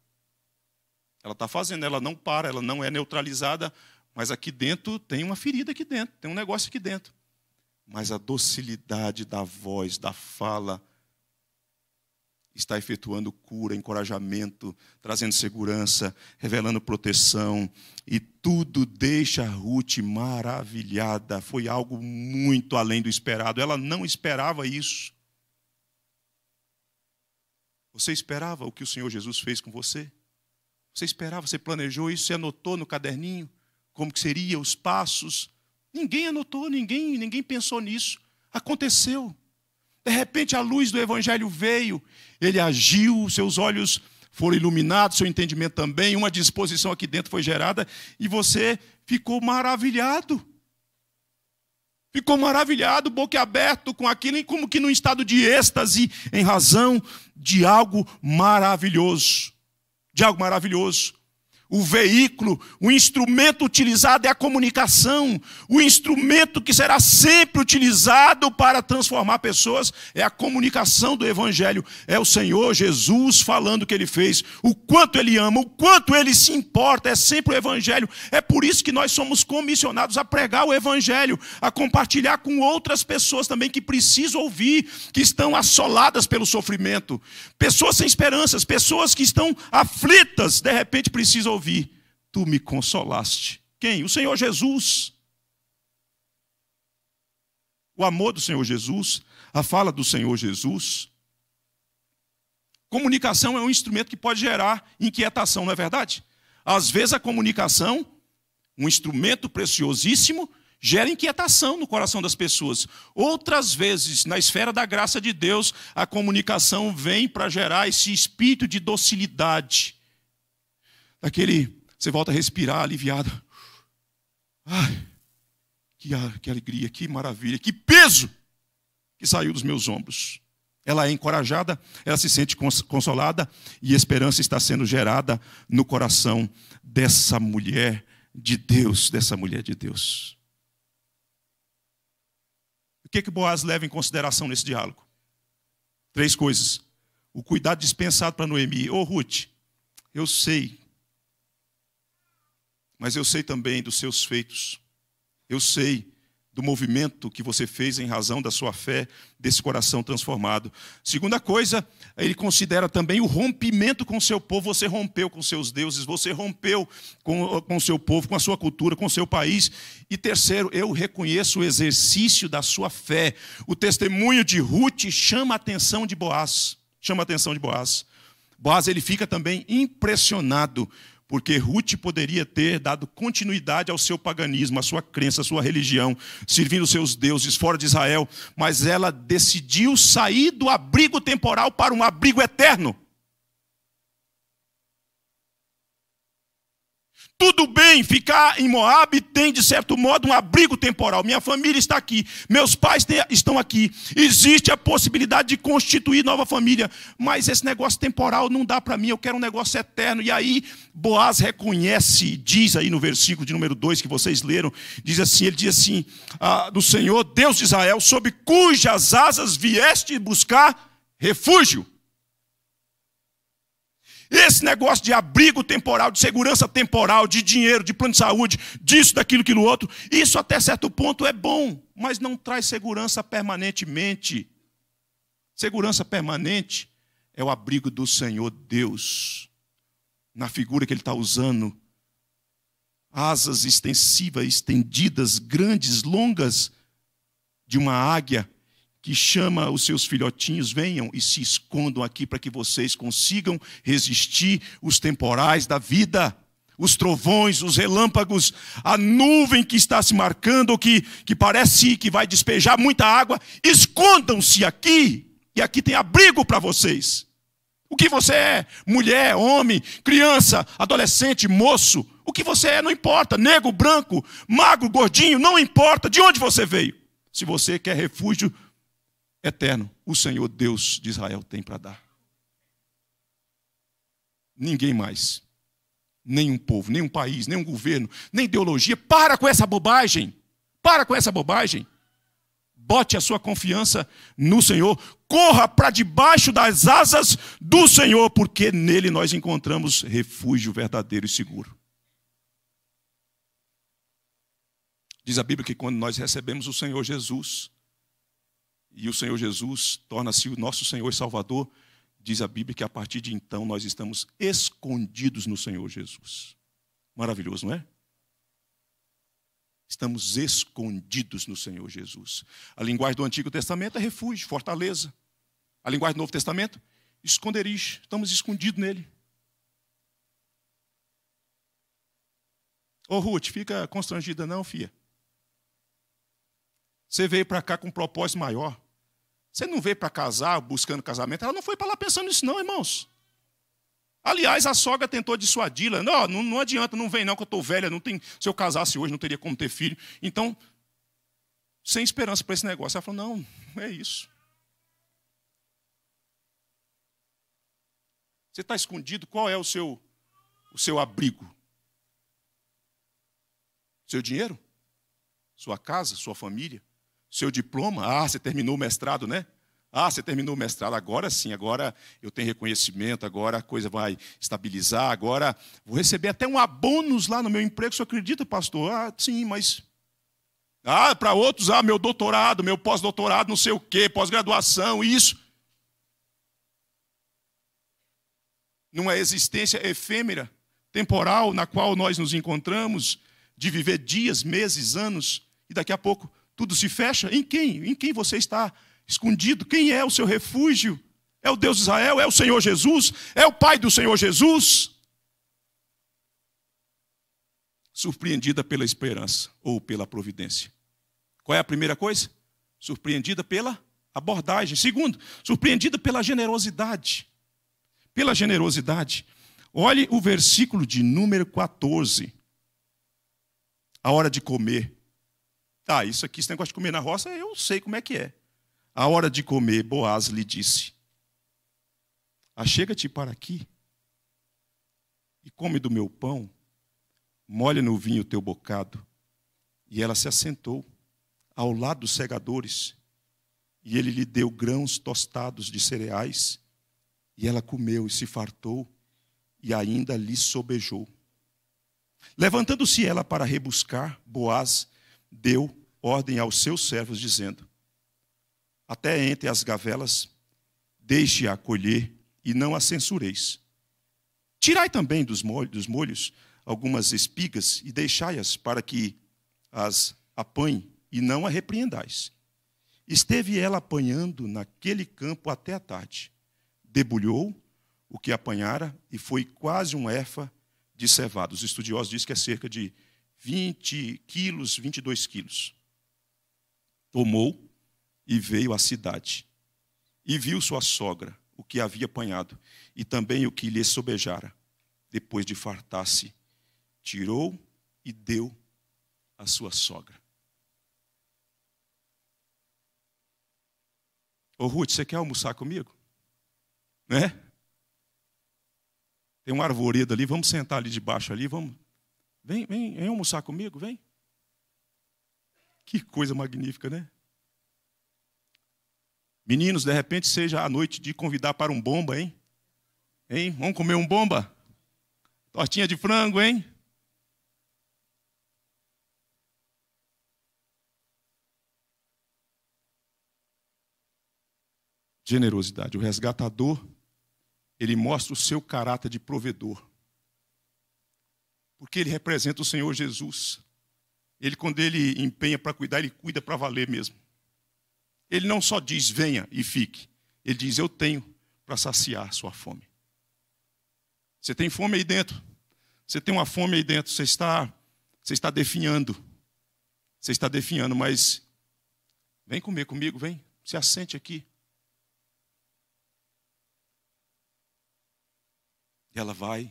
Ela está fazendo, ela não para, ela não é neutralizada, mas aqui dentro tem uma ferida aqui dentro, tem um negócio aqui dentro. Mas a docilidade da voz, da fala, está efetuando cura, encorajamento, trazendo segurança, revelando proteção, e tudo deixa Ruth maravilhada. Foi algo muito além do esperado. Ela não esperava isso. Você esperava o que o Senhor Jesus fez com você? Você esperava, você planejou isso, você anotou no caderninho como que seria os passos? Ninguém anotou, ninguém, ninguém pensou nisso. Aconteceu. De repente a luz do evangelho veio, ele agiu, seus olhos foram iluminados, seu entendimento também, uma disposição aqui dentro foi gerada e você ficou maravilhado. Ficou maravilhado, boquiaberto com aquilo, como que num estado de êxtase, em razão de algo maravilhoso. De algo maravilhoso o veículo, o instrumento utilizado é a comunicação, o instrumento que será sempre utilizado para transformar pessoas é a comunicação do Evangelho, é o Senhor Jesus falando o que ele fez, o quanto ele ama, o quanto ele se importa, é sempre o Evangelho, é por isso que nós somos comissionados a pregar o Evangelho, a compartilhar com outras pessoas também que precisam ouvir, que estão assoladas pelo sofrimento, pessoas sem esperanças, pessoas que estão aflitas, de repente precisam ouvir ouvi, tu me consolaste. Quem? O Senhor Jesus. O amor do Senhor Jesus, a fala do Senhor Jesus. Comunicação é um instrumento que pode gerar inquietação, não é verdade? Às vezes a comunicação, um instrumento preciosíssimo, gera inquietação no coração das pessoas. Outras vezes, na esfera da graça de Deus, a comunicação vem para gerar esse espírito de docilidade, daquele, você volta a respirar aliviado. Ai, que, que alegria, que maravilha, que peso que saiu dos meus ombros. Ela é encorajada, ela se sente consolada e esperança está sendo gerada no coração dessa mulher de Deus, dessa mulher de Deus. O que, que Boaz leva em consideração nesse diálogo? Três coisas. O cuidado dispensado para Noemi. Ô oh, Ruth, eu sei mas eu sei também dos seus feitos. Eu sei do movimento que você fez em razão da sua fé, desse coração transformado. Segunda coisa, ele considera também o rompimento com seu povo. Você rompeu com seus deuses, você rompeu com o seu povo, com a sua cultura, com o seu país. E terceiro, eu reconheço o exercício da sua fé. O testemunho de Ruth chama a atenção de Boaz. Chama a atenção de Boaz. Boaz ele fica também impressionado porque Ruth poderia ter dado continuidade ao seu paganismo, à sua crença, à sua religião, servindo seus deuses fora de Israel, mas ela decidiu sair do abrigo temporal para um abrigo eterno. tudo bem ficar em Moab, tem de certo modo um abrigo temporal. Minha família está aqui, meus pais te, estão aqui. Existe a possibilidade de constituir nova família, mas esse negócio temporal não dá para mim, eu quero um negócio eterno. E aí Boaz reconhece, diz aí no versículo de número 2 que vocês leram, diz assim, ele diz assim: ah, do Senhor, Deus de Israel, sob cujas asas vieste buscar refúgio. Esse negócio de abrigo temporal, de segurança temporal, de dinheiro, de plano de saúde, disso, daquilo, aquilo outro, isso até certo ponto é bom, mas não traz segurança permanentemente. Segurança permanente é o abrigo do Senhor Deus, na figura que ele está usando. Asas extensivas, estendidas, grandes, longas, de uma águia que chama os seus filhotinhos, venham e se escondam aqui para que vocês consigam resistir os temporais da vida, os trovões, os relâmpagos, a nuvem que está se marcando, que, que parece que vai despejar muita água. Escondam-se aqui, e aqui tem abrigo para vocês. O que você é, mulher, homem, criança, adolescente, moço, o que você é não importa, negro, branco, magro, gordinho, não importa de onde você veio. Se você quer refúgio eterno o Senhor Deus de Israel tem para dar. Ninguém mais. Nenhum povo, nenhum país, nenhum governo, nem ideologia. Para com essa bobagem. Para com essa bobagem. Bote a sua confiança no Senhor. Corra para debaixo das asas do Senhor, porque nele nós encontramos refúgio verdadeiro e seguro. Diz a Bíblia que quando nós recebemos o Senhor Jesus, e o Senhor Jesus torna-se o nosso Senhor e Salvador, diz a Bíblia que a partir de então nós estamos escondidos no Senhor Jesus. Maravilhoso, não é? Estamos escondidos no Senhor Jesus. A linguagem do Antigo Testamento é refúgio, fortaleza. A linguagem do Novo Testamento, esconderijo. Estamos escondidos nele. Ô Ruth, fica constrangida não, Fia? Você veio para cá com um propósito maior. Você não veio para casar, buscando casamento. Ela não foi para lá pensando nisso, não, irmãos. Aliás, a sogra tentou dissuadi-la. Não, não, não adianta, não vem não, que eu estou velha. Não tem, se eu casasse hoje, não teria como ter filho. Então, sem esperança para esse negócio. Ela falou, não, não é isso. Você está escondido, qual é o seu, o seu abrigo? Seu dinheiro? Sua casa? Sua família? seu diploma. Ah, você terminou o mestrado, né? Ah, você terminou o mestrado, agora sim, agora eu tenho reconhecimento, agora a coisa vai estabilizar, agora vou receber até um abonos lá no meu emprego. Você acredita, pastor? Ah, sim, mas. Ah, para outros, ah, meu doutorado, meu pós-doutorado, não sei o quê, pós-graduação, isso. Numa existência efêmera, temporal, na qual nós nos encontramos, de viver dias, meses, anos, e daqui a pouco tudo se fecha, em quem? Em quem você está escondido? Quem é o seu refúgio? É o Deus de Israel? É o Senhor Jesus? É o Pai do Senhor Jesus? Surpreendida pela esperança ou pela providência. Qual é a primeira coisa? Surpreendida pela abordagem. Segundo, surpreendida pela generosidade. Pela generosidade. Olhe o versículo de número 14. A hora de comer. Tá, isso aqui, esse negócio de comer na roça, eu sei como é que é. A hora de comer, Boaz lhe disse: Achega-te para aqui e come do meu pão, molha no vinho o teu bocado. E ela se assentou ao lado dos segadores, e ele lhe deu grãos tostados de cereais, e ela comeu e se fartou, e ainda lhe sobejou. Levantando-se ela para rebuscar, Boaz deu ordem aos seus servos, dizendo: Até entre as gavelas, deixe-a colher e não a censureis. Tirai também dos molhos algumas espigas e deixai-as para que as apanhe e não a repreendais. Esteve ela apanhando naquele campo até a tarde. Debulhou o que apanhara e foi quase um efa de cevados Os estudiosos dizem que é cerca de 20 quilos, 22 quilos. Tomou e veio à cidade. E viu sua sogra, o que havia apanhado, e também o que lhe sobejara. Depois de fartar-se, tirou e deu à sua sogra. Ô Ruth, você quer almoçar comigo? Né? Tem um arvoredo ali, vamos sentar ali debaixo ali, vamos Vem, vem, vem almoçar comigo, vem. Que coisa magnífica, né? Meninos, de repente seja a noite de convidar para um bomba, hein? Hein? Vamos comer um bomba? Tortinha de frango, hein? Generosidade. O resgatador, ele mostra o seu caráter de provedor porque ele representa o Senhor Jesus. Ele, quando ele empenha para cuidar, ele cuida para valer mesmo. Ele não só diz venha e fique, ele diz eu tenho para saciar sua fome. Você tem fome aí dentro, você tem uma fome aí dentro, você está, você está definhando, você está definhando, mas vem comer comigo, vem, se assente aqui. E ela vai,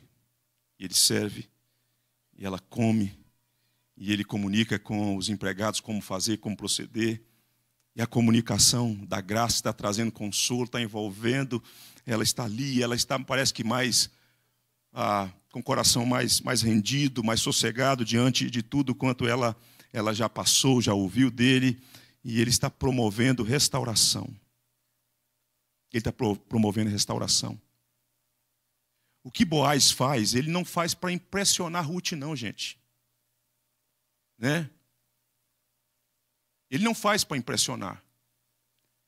e ele serve, e ela come, e ele comunica com os empregados como fazer, como proceder. E a comunicação da graça está trazendo consolo, está envolvendo, ela está ali, ela está, parece que mais, ah, com o coração mais, mais rendido, mais sossegado diante de tudo quanto ela, ela já passou, já ouviu dele, e ele está promovendo restauração. Ele está promovendo restauração. O que Boaz faz, ele não faz para impressionar Ruth, não, gente. Né? Ele não faz para impressionar.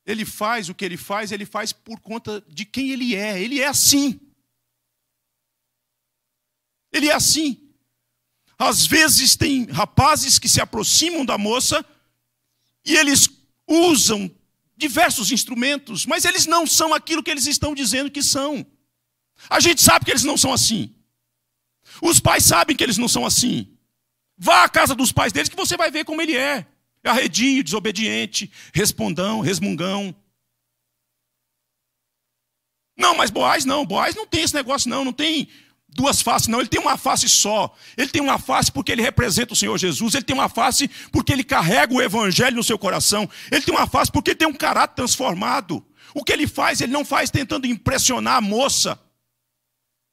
Ele faz o que ele faz, ele faz por conta de quem ele é. Ele é assim. Ele é assim. Às vezes tem rapazes que se aproximam da moça e eles usam diversos instrumentos, mas eles não são aquilo que eles estão dizendo que são. A gente sabe que eles não são assim. Os pais sabem que eles não são assim. Vá à casa dos pais deles que você vai ver como ele é. é. Arredio, desobediente, respondão, resmungão. Não, mas Boaz não. Boaz não tem esse negócio, não. Não tem duas faces, não. Ele tem uma face só. Ele tem uma face porque ele representa o Senhor Jesus. Ele tem uma face porque ele carrega o evangelho no seu coração. Ele tem uma face porque tem um caráter transformado. O que ele faz, ele não faz tentando impressionar a moça.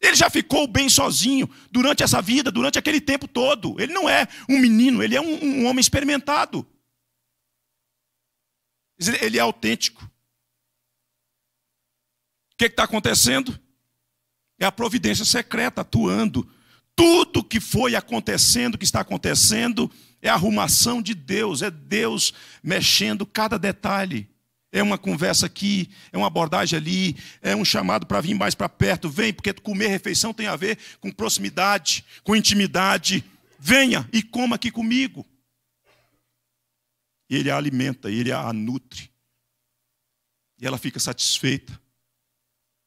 Ele já ficou bem sozinho durante essa vida, durante aquele tempo todo. Ele não é um menino, ele é um, um homem experimentado. Ele é autêntico. O que é está acontecendo? É a providência secreta atuando. Tudo que foi acontecendo, que está acontecendo, é a arrumação de Deus, é Deus mexendo cada detalhe. É uma conversa aqui, é uma abordagem ali, é um chamado para vir mais para perto. Vem, porque comer refeição tem a ver com proximidade, com intimidade. Venha e coma aqui comigo. E ele a alimenta, ele a nutre. E ela fica satisfeita.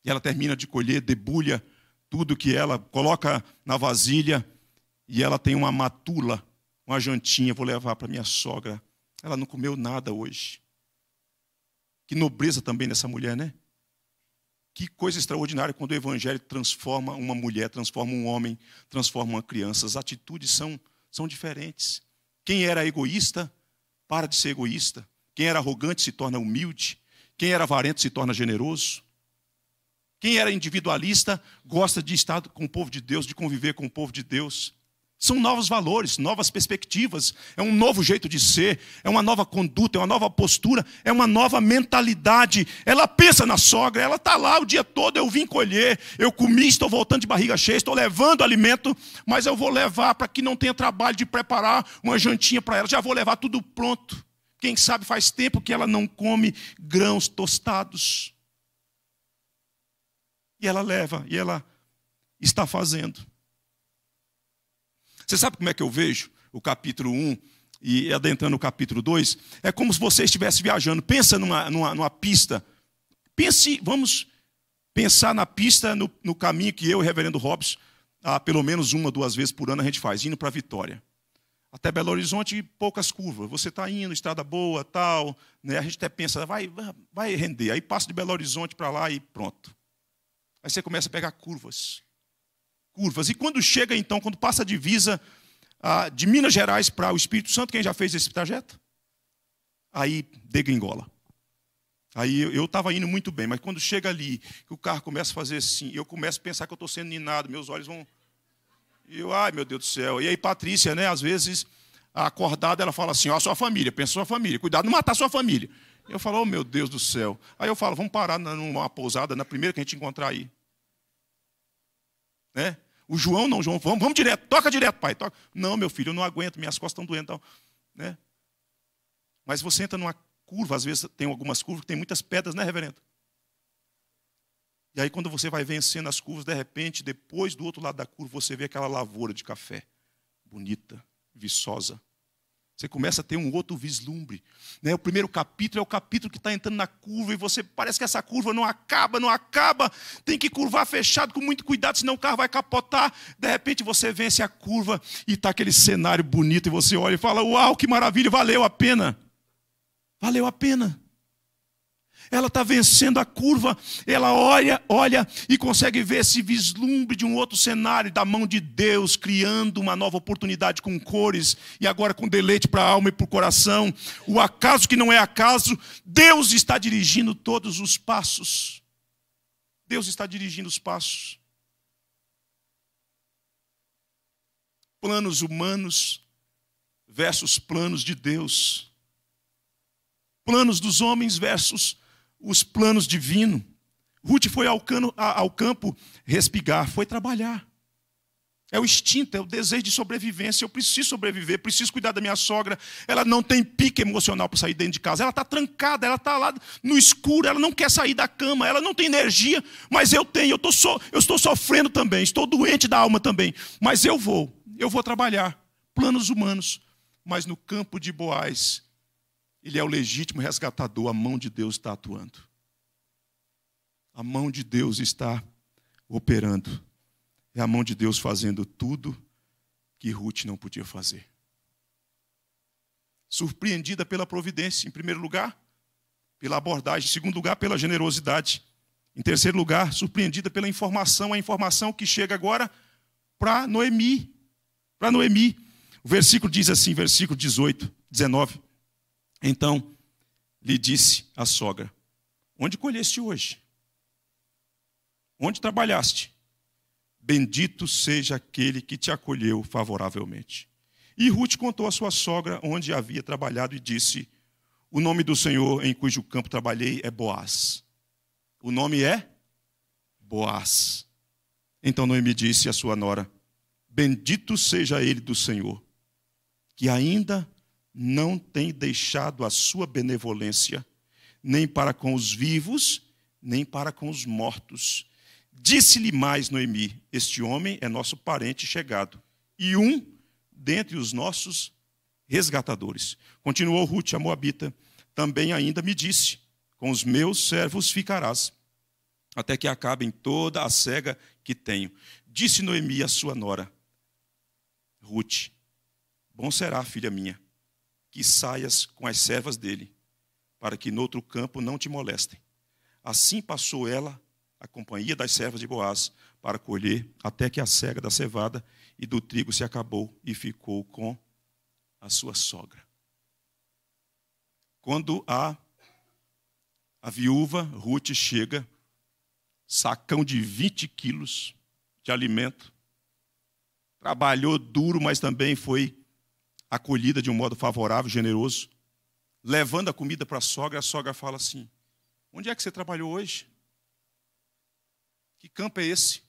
E ela termina de colher, debulha tudo que ela coloca na vasilha. E ela tem uma matula, uma jantinha. Vou levar para minha sogra. Ela não comeu nada hoje. Que nobreza também nessa mulher, né? Que coisa extraordinária quando o Evangelho transforma uma mulher, transforma um homem, transforma uma criança. As atitudes são, são diferentes. Quem era egoísta, para de ser egoísta. Quem era arrogante se torna humilde. Quem era avarento se torna generoso. Quem era individualista gosta de estar com o povo de Deus, de conviver com o povo de Deus. São novos valores, novas perspectivas, é um novo jeito de ser, é uma nova conduta, é uma nova postura, é uma nova mentalidade. Ela pensa na sogra, ela está lá o dia todo, eu vim colher, eu comi, estou voltando de barriga cheia, estou levando alimento, mas eu vou levar para que não tenha trabalho de preparar uma jantinha para ela, já vou levar tudo pronto. Quem sabe faz tempo que ela não come grãos tostados. E ela leva, e ela está fazendo. Você sabe como é que eu vejo o capítulo 1 e adentrando o capítulo 2? É como se você estivesse viajando. Pensa numa, numa, numa pista. Pense, vamos pensar na pista, no, no caminho que eu e o reverendo Robson, ah, pelo menos uma, duas vezes por ano, a gente faz, indo para Vitória. Até Belo Horizonte, poucas curvas. Você está indo, estrada boa, tal. Né? A gente até pensa, vai, vai render. Aí passa de Belo Horizonte para lá e pronto. Aí você começa a pegar curvas curvas. E quando chega, então, quando passa a divisa ah, de Minas Gerais para o Espírito Santo, quem já fez esse trajeto? Aí degringola. Aí eu estava indo muito bem, mas quando chega ali, o carro começa a fazer assim, eu começo a pensar que eu estou sendo ninado, meus olhos vão. eu, ai meu Deus do céu. E aí, Patrícia, né, às vezes, acordada, ela fala assim: ó, sua família, pensa sua família, cuidado, não matar sua família. Eu falo, oh, meu Deus do céu. Aí eu falo, vamos parar numa pousada, na primeira que a gente encontrar aí. Né? O João não, João, vamos, vamos direto, toca direto, pai. Toca. Não, meu filho, eu não aguento, minhas costas estão doendo. Então, né? Mas você entra numa curva, às vezes tem algumas curvas que tem muitas pedras, né, reverendo? E aí, quando você vai vencendo as curvas, de repente, depois do outro lado da curva, você vê aquela lavoura de café, bonita, viçosa. Você começa a ter um outro vislumbre. Né? O primeiro capítulo é o capítulo que está entrando na curva e você parece que essa curva não acaba, não acaba. Tem que curvar fechado com muito cuidado, senão o carro vai capotar. De repente você vence a curva e está aquele cenário bonito e você olha e fala: Uau, que maravilha, valeu a pena. Valeu a pena ela está vencendo a curva, ela olha, olha e consegue ver esse vislumbre de um outro cenário, da mão de Deus, criando uma nova oportunidade com cores e agora com deleite para a alma e para o coração. O acaso que não é acaso, Deus está dirigindo todos os passos. Deus está dirigindo os passos. Planos humanos versus planos de Deus. Planos dos homens versus os planos divinos. Ruth foi ao, cano, ao campo respigar, foi trabalhar. É o instinto, é o desejo de sobrevivência. Eu preciso sobreviver, preciso cuidar da minha sogra. Ela não tem pique emocional para sair dentro de casa. Ela está trancada, ela está lá no escuro, ela não quer sair da cama, ela não tem energia, mas eu tenho, eu, tô so, eu estou sofrendo também, estou doente da alma também. Mas eu vou, eu vou trabalhar. Planos humanos. Mas no campo de Boás, ele é o legítimo resgatador, a mão de Deus está atuando. A mão de Deus está operando. É a mão de Deus fazendo tudo que Ruth não podia fazer. Surpreendida pela providência, em primeiro lugar, pela abordagem, em segundo lugar, pela generosidade. Em terceiro lugar, surpreendida pela informação, a informação que chega agora para Noemi. Para Noemi. O versículo diz assim, versículo 18, 19. Então lhe disse a sogra: Onde colheste hoje? Onde trabalhaste? Bendito seja aquele que te acolheu favoravelmente. E Ruth contou à sua sogra onde havia trabalhado e disse: O nome do Senhor em cujo campo trabalhei é Boaz. O nome é Boaz. Então Noemi disse à sua nora: Bendito seja ele do Senhor, que ainda não tem deixado a sua benevolência, nem para com os vivos, nem para com os mortos. Disse-lhe mais Noemi: Este homem é nosso parente chegado, e um dentre os nossos resgatadores. Continuou Ruth, a Moabita, também ainda me disse: Com os meus servos ficarás, até que acabem toda a cega que tenho. Disse Noemi à sua nora: Ruth, bom será, filha minha, que saias com as servas dele, para que noutro campo não te molestem. Assim passou ela, a companhia das servas de Boaz, para colher, até que a cega da cevada e do trigo se acabou e ficou com a sua sogra. Quando a, a viúva Ruth chega, sacão de 20 quilos de alimento, trabalhou duro, mas também foi acolhida de um modo favorável, generoso, levando a comida para a sogra, a sogra fala assim: Onde é que você trabalhou hoje? Que campo é esse?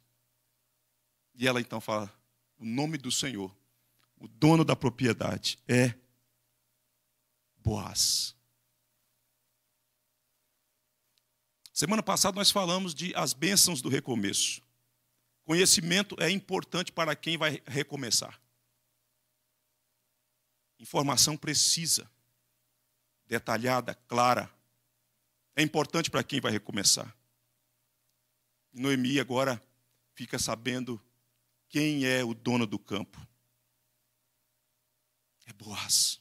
E ela então fala: O nome do Senhor, o dono da propriedade é Boaz. Semana passada nós falamos de as bênçãos do recomeço. Conhecimento é importante para quem vai recomeçar. Informação precisa, detalhada, clara. É importante para quem vai recomeçar. Noemi agora fica sabendo quem é o dono do campo. É Boaz.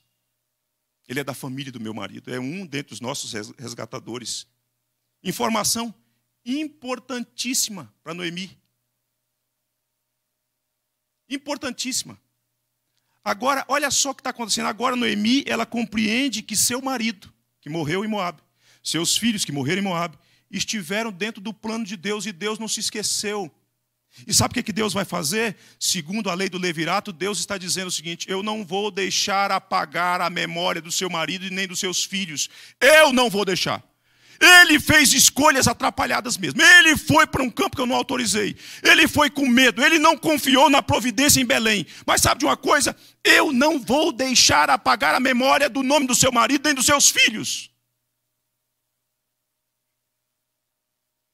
Ele é da família do meu marido, é um dentre os nossos resgatadores. Informação importantíssima para Noemi. Importantíssima. Agora, olha só o que está acontecendo. Agora, Noemi, ela compreende que seu marido, que morreu em Moab, seus filhos, que morreram em Moab, estiveram dentro do plano de Deus e Deus não se esqueceu. E sabe o que Deus vai fazer? Segundo a lei do Levirato, Deus está dizendo o seguinte: eu não vou deixar apagar a memória do seu marido e nem dos seus filhos. Eu não vou deixar. Ele fez escolhas atrapalhadas mesmo. Ele foi para um campo que eu não autorizei. Ele foi com medo. Ele não confiou na providência em Belém. Mas sabe de uma coisa? Eu não vou deixar apagar a memória do nome do seu marido nem dos seus filhos.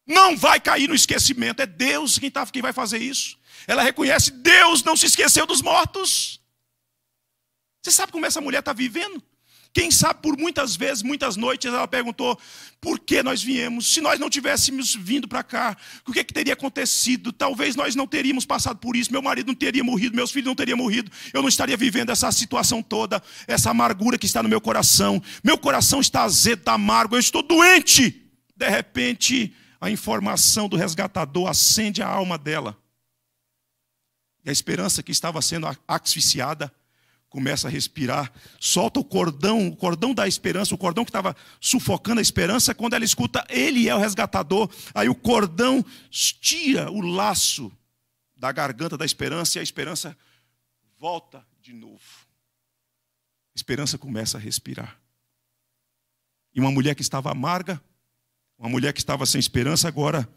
Não vai cair no esquecimento. É Deus quem, tá, quem vai fazer isso. Ela reconhece: Deus não se esqueceu dos mortos. Você sabe como essa mulher está vivendo? Quem sabe por muitas vezes, muitas noites, ela perguntou por que nós viemos. Se nós não tivéssemos vindo para cá, o que, é que teria acontecido? Talvez nós não teríamos passado por isso. Meu marido não teria morrido, meus filhos não teriam morrido. Eu não estaria vivendo essa situação toda, essa amargura que está no meu coração. Meu coração está azedo, está amargo. Eu estou doente. De repente, a informação do resgatador acende a alma dela. E a esperança que estava sendo asfixiada começa a respirar, solta o cordão, o cordão da esperança, o cordão que estava sufocando a esperança, quando ela escuta, ele é o resgatador, aí o cordão tira o laço da garganta da esperança e a esperança volta de novo. A esperança começa a respirar. E uma mulher que estava amarga, uma mulher que estava sem esperança, agora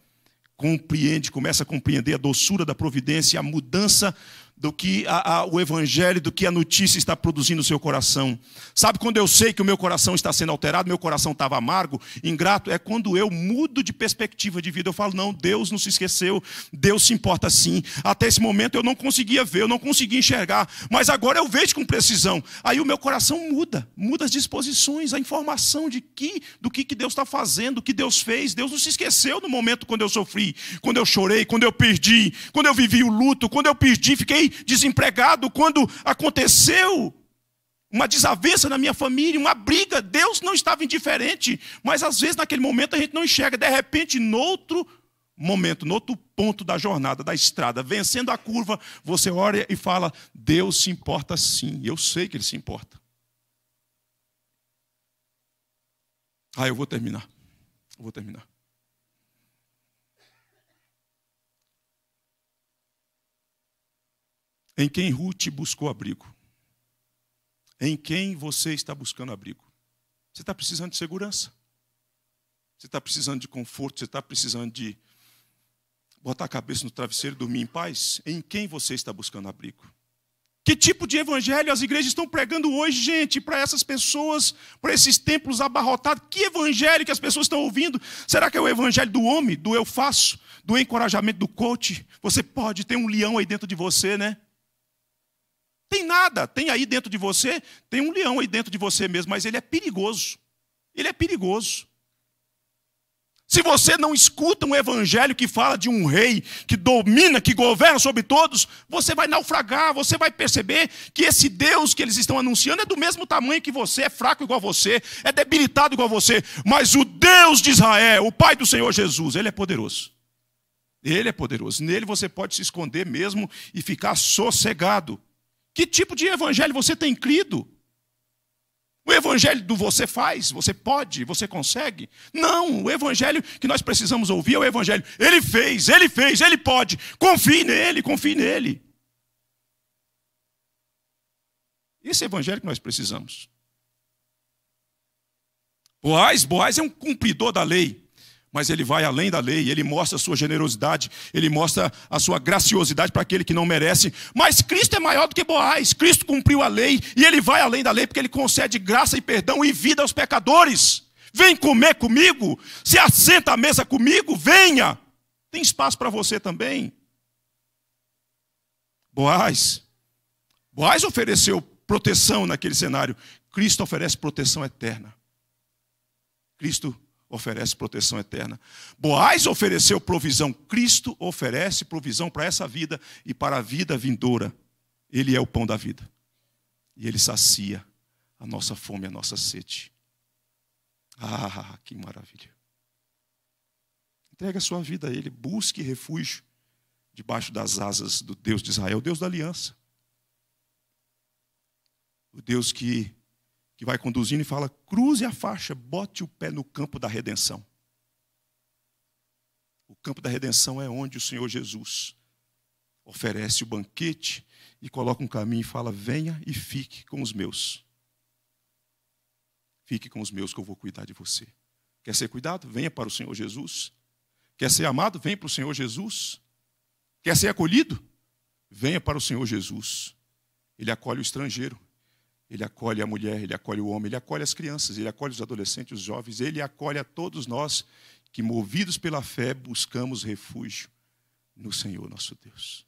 compreende, começa a compreender a doçura da providência, a mudança do que a, a, o evangelho, do que a notícia está produzindo no seu coração. Sabe quando eu sei que o meu coração está sendo alterado, meu coração estava amargo, ingrato, é quando eu mudo de perspectiva de vida. Eu falo, não, Deus não se esqueceu, Deus se importa sim. Até esse momento eu não conseguia ver, eu não conseguia enxergar, mas agora eu vejo com precisão. Aí o meu coração muda, muda as disposições, a informação de que, do que, que Deus está fazendo, o que Deus fez. Deus não se esqueceu no momento quando eu sofri, quando eu chorei, quando eu perdi, quando eu vivi o luto, quando eu perdi, fiquei desempregado, quando aconteceu uma desavença na minha família, uma briga, Deus não estava indiferente, mas às vezes naquele momento a gente não enxerga, de repente, noutro momento, noutro ponto da jornada, da estrada, vencendo a curva, você olha e fala: Deus se importa sim, eu sei que Ele se importa. Ah, eu vou terminar, eu vou terminar. Em quem Ruth buscou abrigo? Em quem você está buscando abrigo? Você está precisando de segurança? Você está precisando de conforto? Você está precisando de botar a cabeça no travesseiro e dormir em paz? Em quem você está buscando abrigo? Que tipo de evangelho as igrejas estão pregando hoje, gente, para essas pessoas, para esses templos abarrotados? Que evangelho que as pessoas estão ouvindo? Será que é o evangelho do homem, do eu faço, do encorajamento do coach? Você pode ter um leão aí dentro de você, né? Tem nada, tem aí dentro de você, tem um leão aí dentro de você mesmo, mas ele é perigoso. Ele é perigoso. Se você não escuta um evangelho que fala de um rei que domina, que governa sobre todos, você vai naufragar, você vai perceber que esse Deus que eles estão anunciando é do mesmo tamanho que você, é fraco igual você, é debilitado igual você, mas o Deus de Israel, o Pai do Senhor Jesus, ele é poderoso. Ele é poderoso. Nele você pode se esconder mesmo e ficar sossegado. Que tipo de evangelho você tem crido? O evangelho do você faz, você pode, você consegue? Não, o evangelho que nós precisamos ouvir é o evangelho. Ele fez, ele fez, ele pode. Confie nele, confie nele. Esse é o evangelho que nós precisamos. Boaz, Boaz é um cumpridor da lei mas ele vai além da lei, ele mostra a sua generosidade, ele mostra a sua graciosidade para aquele que não merece. Mas Cristo é maior do que Boaz, Cristo cumpriu a lei e ele vai além da lei porque ele concede graça e perdão e vida aos pecadores. Vem comer comigo, se assenta à mesa comigo, venha. Tem espaço para você também. Boaz. Boaz ofereceu proteção naquele cenário. Cristo oferece proteção eterna. Cristo oferece proteção eterna. Boaz ofereceu provisão, Cristo oferece provisão para essa vida e para a vida vindoura. Ele é o pão da vida. E ele sacia a nossa fome, a nossa sede. Ah, que maravilha. Entregue a sua vida a ele, busque refúgio debaixo das asas do Deus de Israel, o Deus da aliança. O Deus que que vai conduzindo e fala: cruze a faixa, bote o pé no campo da redenção. O campo da redenção é onde o Senhor Jesus oferece o banquete e coloca um caminho e fala: venha e fique com os meus. Fique com os meus que eu vou cuidar de você. Quer ser cuidado? Venha para o Senhor Jesus. Quer ser amado? Venha para o Senhor Jesus. Quer ser acolhido? Venha para o Senhor Jesus. Ele acolhe o estrangeiro, ele acolhe a mulher, ele acolhe o homem, ele acolhe as crianças, ele acolhe os adolescentes, os jovens, ele acolhe a todos nós que, movidos pela fé, buscamos refúgio no Senhor nosso Deus.